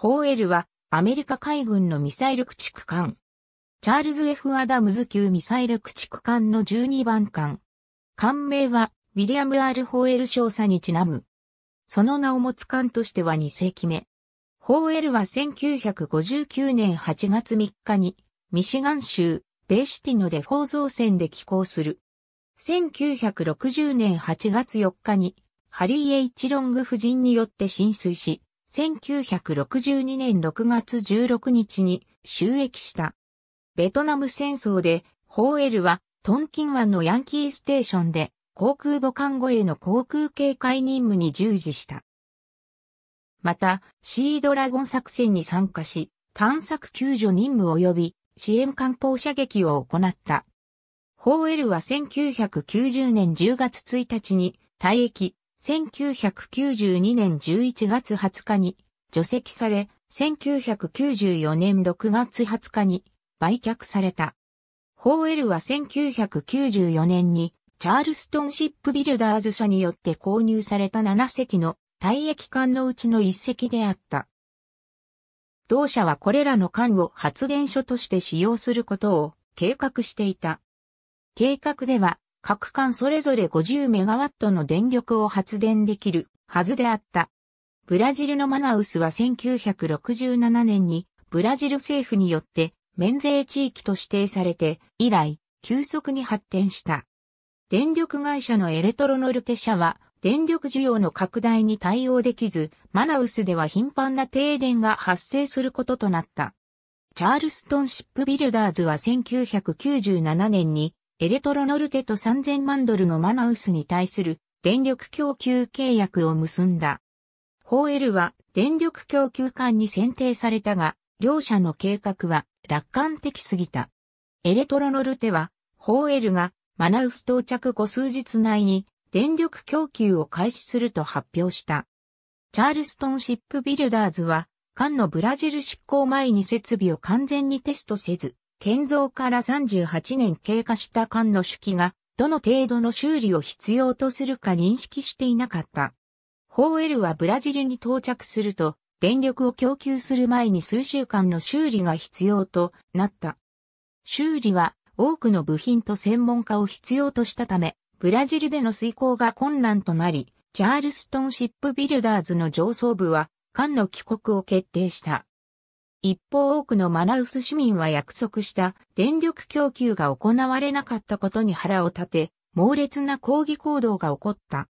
ホーエルはアメリカ海軍のミサイル駆逐艦。チャールズ・ F・ アダムズ級ミサイル駆逐艦の12番艦。艦名はウィリアム・ R・ ホーエル少佐にちなむ。その名を持つ艦としては2世紀目。ホーエルは1959年8月3日にミシガン州ベイシティのデフォー造船で寄港する。1960年8月4日にハリー・ H・ ロング夫人によって浸水し、1962年6月16日に収益した。ベトナム戦争で、ホーエルは、トンキン湾のヤンキーステーションで、航空母艦護衛の航空警戒任務に従事した。また、シードラゴン作戦に参加し、探索救助任務及び支援艦砲射撃を行った。ホーエルは1990年10月1日に退役、1992年11月20日に除籍され、1994年6月20日に売却された。ホーエルは1994年にチャールストンシップビルダーズ社によって購入された7隻の退役艦のうちの1隻であった。同社はこれらの艦を発電所として使用することを計画していた。計画では各間それぞれ50メガワットの電力を発電できるはずであった。ブラジルのマナウスは1967年にブラジル政府によって免税地域と指定されて以来急速に発展した。電力会社のエレトロノルテ社は電力需要の拡大に対応できず、マナウスでは頻繁な停電が発生することとなった。チャールストンシップビルダーズは1997年にエレトロノルテと3000万ドルのマナウスに対する電力供給契約を結んだ。ホエルは電力供給艦に選定されたが、両者の計画は楽観的すぎた。エレトロノルテは、ホエルがマナウス到着後数日内に電力供給を開始すると発表した。チャールストンシップビルダーズは、艦のブラジル執行前に設備を完全にテストせず、建造から38年経過した艦の手記が、どの程度の修理を必要とするか認識していなかった。ホーエルはブラジルに到着すると、電力を供給する前に数週間の修理が必要となった。修理は多くの部品と専門家を必要としたため、ブラジルでの遂行が困難となり、チャールストンシップビルダーズの上層部は、艦の帰国を決定した。一方多くのマナウス市民は約束した電力供給が行われなかったことに腹を立て、猛烈な抗議行動が起こった。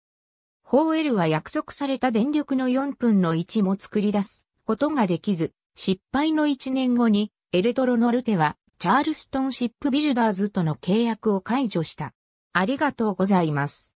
ホーエルは約束された電力の4分の1も作り出すことができず、失敗の1年後にエルトロノルテはチャールストンシップビルダーズとの契約を解除した。ありがとうございます。